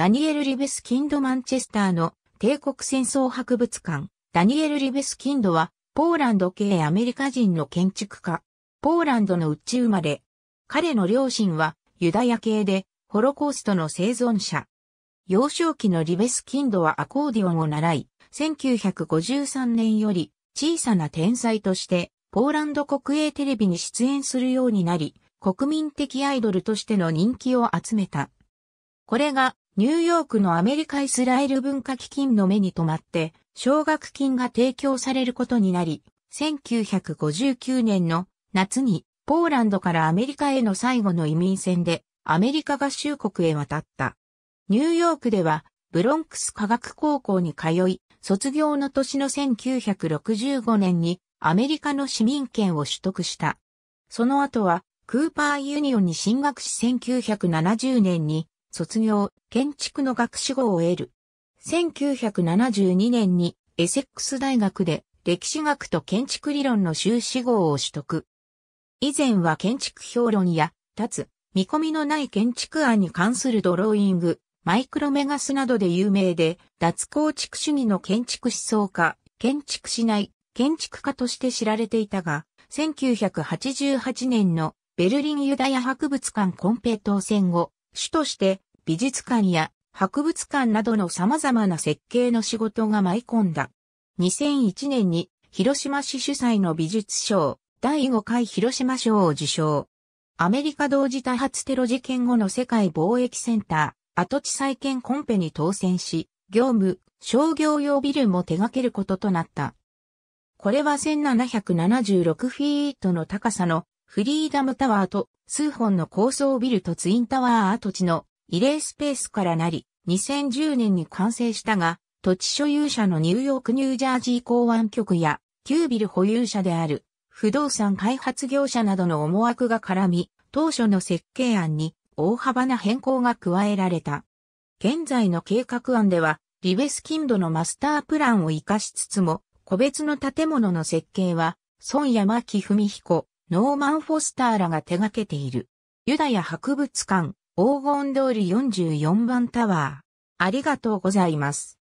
ダニエル・リベスキンド・マンチェスターの帝国戦争博物館。ダニエル・リベスキンドは、ポーランド系アメリカ人の建築家。ポーランドの内生まれ。彼の両親は、ユダヤ系で、ホロコーストの生存者。幼少期のリベスキンドはアコーディオンを習い、1953年より小さな天才として、ポーランド国営テレビに出演するようになり、国民的アイドルとしての人気を集めた。これがニューヨークのアメリカイスラエル文化基金の目に留まって、奨学金が提供されることになり、1959年の夏にポーランドからアメリカへの最後の移民船でアメリカ合衆国へ渡った。ニューヨークではブロンクス科学高校に通い、卒業の年の1965年にアメリカの市民権を取得した。その後はクーパーユニオンに進学し1970年に卒業、建築の学士号を得る。1972年にエセックス大学で歴史学と建築理論の修士号を取得。以前は建築評論や、立つ、見込みのない建築案に関するドローイング、マイクロメガスなどで有名で、脱構築主義の建築思想家、建築しない、建築家として知られていたが、1988年のベルリンユダヤ博物館コンペ当選後、主として美術館や博物館などの様々な設計の仕事が舞い込んだ。2001年に広島市主催の美術賞第5回広島賞を受賞。アメリカ同時多発テロ事件後の世界貿易センター跡地再建コンペに当選し、業務、商業用ビルも手掛けることとなった。これは1776フィートの高さのフリーダムタワーと数本の高層ビルとツインタワー跡地の慰霊スペースからなり、2010年に完成したが、土地所有者のニューヨークニュージャージー港湾局や、キュービル保有者である、不動産開発業者などの思惑が絡み、当初の設計案に大幅な変更が加えられた。現在の計画案では、リベスキンドのマスタープランを活かしつつも、個別の建物の設計は、孫山木文彦、ノーマン・フォスターらが手掛けている。ユダヤ博物館、黄金通り44番タワー。ありがとうございます。